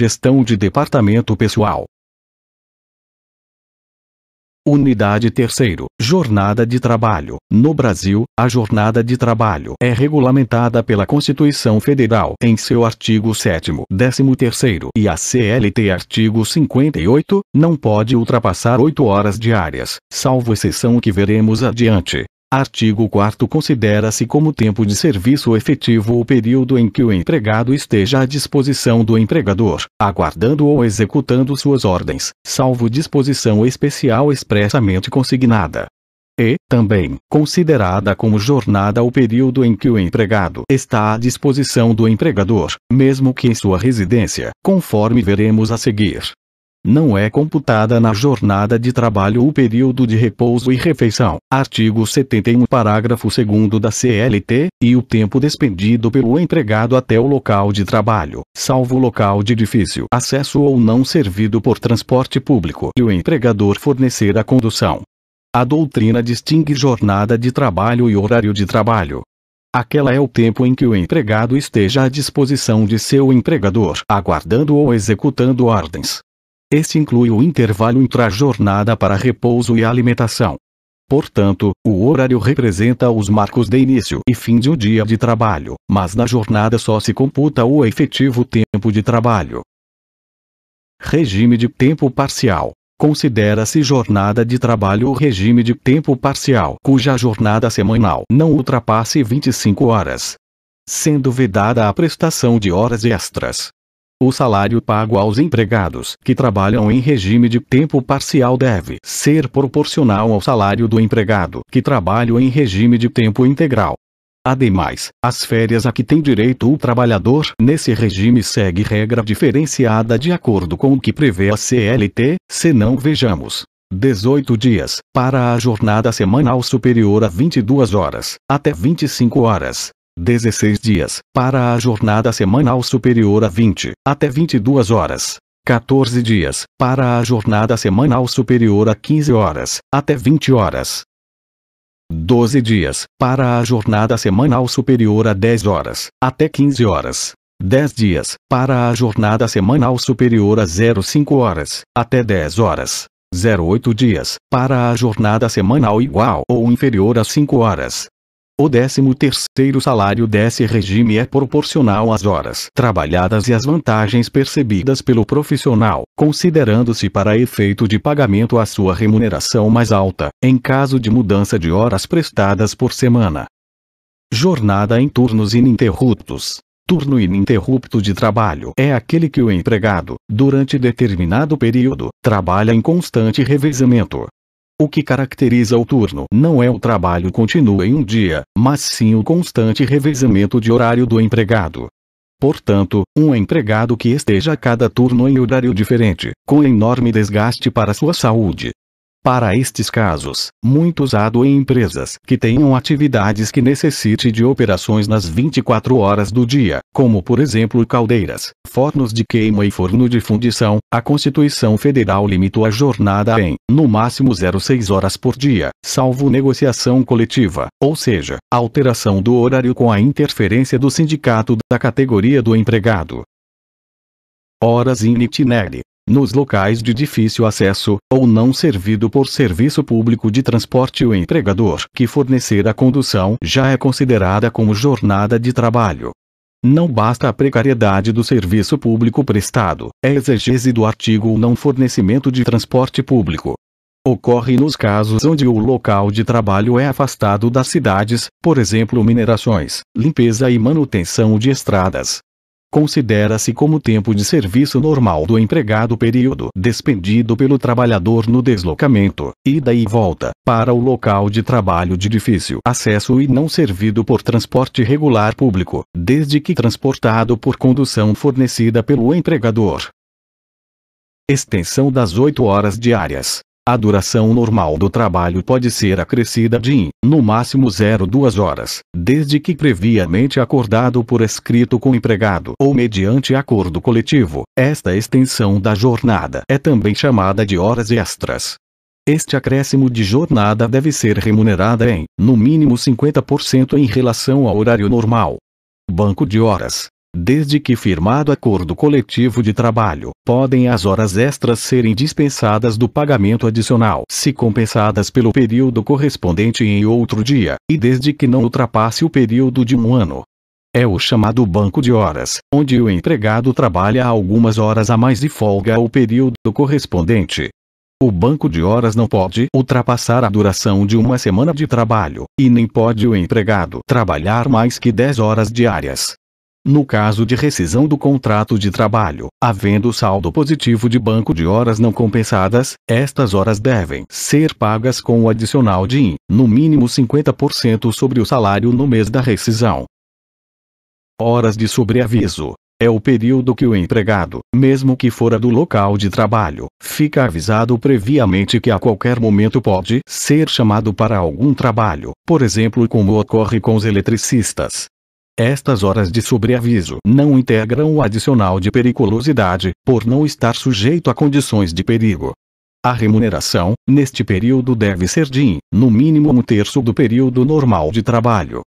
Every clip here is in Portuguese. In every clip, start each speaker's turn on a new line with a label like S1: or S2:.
S1: Gestão de Departamento Pessoal. Unidade 3 Jornada de Trabalho. No Brasil, a jornada de trabalho é regulamentada pela Constituição Federal em seu artigo 7 13º e a CLT artigo 58, não pode ultrapassar 8 horas diárias, salvo exceção que veremos adiante. Artigo 4 Considera-se como tempo de serviço efetivo o período em que o empregado esteja à disposição do empregador, aguardando ou executando suas ordens, salvo disposição especial expressamente consignada. E, também, considerada como jornada o período em que o empregado está à disposição do empregador, mesmo que em sua residência, conforme veremos a seguir. Não é computada na jornada de trabalho o período de repouso e refeição. Artigo 71, parágrafo 2 da CLT, e o tempo despendido pelo empregado até o local de trabalho, salvo local de difícil acesso ou não servido por transporte público e o empregador fornecer a condução. A doutrina distingue jornada de trabalho e horário de trabalho. Aquela é o tempo em que o empregado esteja à disposição de seu empregador, aguardando ou executando ordens. Este inclui o intervalo entre a jornada para repouso e alimentação. Portanto, o horário representa os marcos de início e fim de um dia de trabalho, mas na jornada só se computa o efetivo tempo de trabalho. Regime de tempo parcial. Considera-se jornada de trabalho o regime de tempo parcial cuja jornada semanal não ultrapasse 25 horas, sendo vedada a prestação de horas extras. O salário pago aos empregados que trabalham em regime de tempo parcial deve ser proporcional ao salário do empregado que trabalha em regime de tempo integral. Ademais, as férias a que tem direito o trabalhador nesse regime segue regra diferenciada de acordo com o que prevê a CLT, se não vejamos. 18 dias, para a jornada semanal superior a 22 horas, até 25 horas, 16 dias, para a jornada semanal superior a 20, até 22 horas. 14 dias, para a jornada semanal superior a 15 horas, até 20 horas. 12 dias, para a jornada semanal superior a 10 horas, até 15 horas. 10 dias, para a jornada semanal superior a 05 horas, até 10 horas. 08 dias, para a jornada semanal igual ou inferior a 5 horas, o 13º salário desse regime é proporcional às horas trabalhadas e às vantagens percebidas pelo profissional, considerando-se para efeito de pagamento a sua remuneração mais alta, em caso de mudança de horas prestadas por semana. Jornada em turnos ininterruptos. Turno ininterrupto de trabalho é aquele que o empregado, durante determinado período, trabalha em constante revezamento, o que caracteriza o turno não é o trabalho contínuo em um dia, mas sim o constante revezamento de horário do empregado. Portanto, um empregado que esteja a cada turno em horário diferente, com enorme desgaste para sua saúde, para estes casos, muito usado em empresas que tenham atividades que necessite de operações nas 24 horas do dia, como por exemplo caldeiras, fornos de queima e forno de fundição, a Constituição Federal limitou a jornada em, no máximo 0,6 horas por dia, salvo negociação coletiva, ou seja, alteração do horário com a interferência do sindicato da categoria do empregado. Horas in itinere nos locais de difícil acesso, ou não servido por serviço público de transporte o empregador que fornecer a condução já é considerada como jornada de trabalho. Não basta a precariedade do serviço público prestado, é exegese do artigo o não fornecimento de transporte público. Ocorre nos casos onde o local de trabalho é afastado das cidades, por exemplo minerações, limpeza e manutenção de estradas, Considera-se como tempo de serviço normal do empregado período despendido pelo trabalhador no deslocamento, ida e volta, para o local de trabalho de difícil acesso e não servido por transporte regular público, desde que transportado por condução fornecida pelo empregador. Extensão das 8 horas diárias a duração normal do trabalho pode ser acrescida de, no máximo 0,2 horas, desde que previamente acordado por escrito com o empregado ou mediante acordo coletivo. Esta extensão da jornada é também chamada de horas extras. Este acréscimo de jornada deve ser remunerada em, no mínimo 50% em relação ao horário normal. Banco de horas. Desde que firmado acordo coletivo de trabalho, podem as horas extras serem dispensadas do pagamento adicional se compensadas pelo período correspondente em outro dia, e desde que não ultrapasse o período de um ano. É o chamado banco de horas, onde o empregado trabalha algumas horas a mais de folga ao período correspondente. O banco de horas não pode ultrapassar a duração de uma semana de trabalho, e nem pode o empregado trabalhar mais que 10 horas diárias. No caso de rescisão do contrato de trabalho, havendo saldo positivo de banco de horas não compensadas, estas horas devem ser pagas com o adicional de, no mínimo 50% sobre o salário no mês da rescisão. Horas de sobreaviso. É o período que o empregado, mesmo que fora do local de trabalho, fica avisado previamente que a qualquer momento pode ser chamado para algum trabalho, por exemplo como ocorre com os eletricistas, estas horas de sobreaviso não integram o adicional de periculosidade, por não estar sujeito a condições de perigo. A remuneração, neste período, deve ser de, no mínimo, um terço do período normal de trabalho.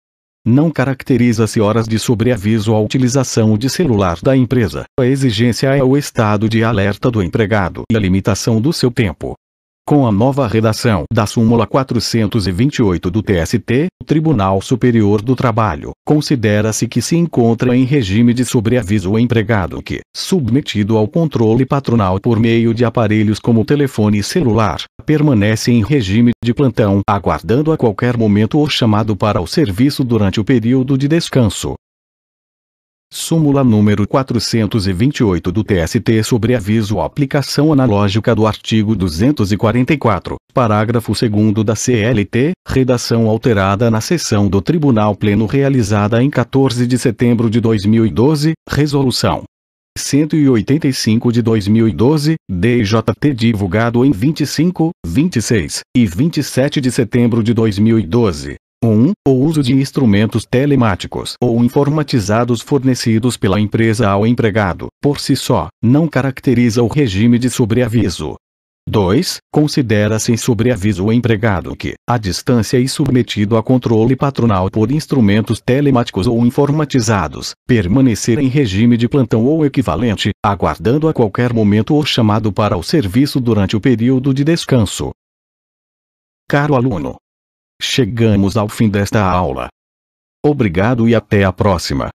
S1: Não caracteriza-se horas de sobreaviso à utilização de celular da empresa. A exigência é o estado de alerta do empregado e a limitação do seu tempo. Com a nova redação da súmula 428 do TST, o Tribunal Superior do Trabalho, considera-se que se encontra em regime de sobreaviso o empregado que, submetido ao controle patronal por meio de aparelhos como telefone celular, permanece em regime de plantão aguardando a qualquer momento o chamado para o serviço durante o período de descanso, Súmula número 428 do TST sobre aviso à aplicação analógica do artigo 244, parágrafo 2 da CLT, redação alterada na sessão do Tribunal Pleno realizada em 14 de setembro de 2012, resolução 185 de 2012, DJT divulgado em 25, 26 e 27 de setembro de 2012. 1. O uso de instrumentos telemáticos ou informatizados fornecidos pela empresa ao empregado, por si só, não caracteriza o regime de sobreaviso. 2. Considera-se em sobreaviso o empregado que, à distância e submetido a controle patronal por instrumentos telemáticos ou informatizados, permanecer em regime de plantão ou equivalente, aguardando a qualquer momento o chamado para o serviço durante o período de descanso. Caro aluno, Chegamos ao fim desta aula. Obrigado e até a próxima.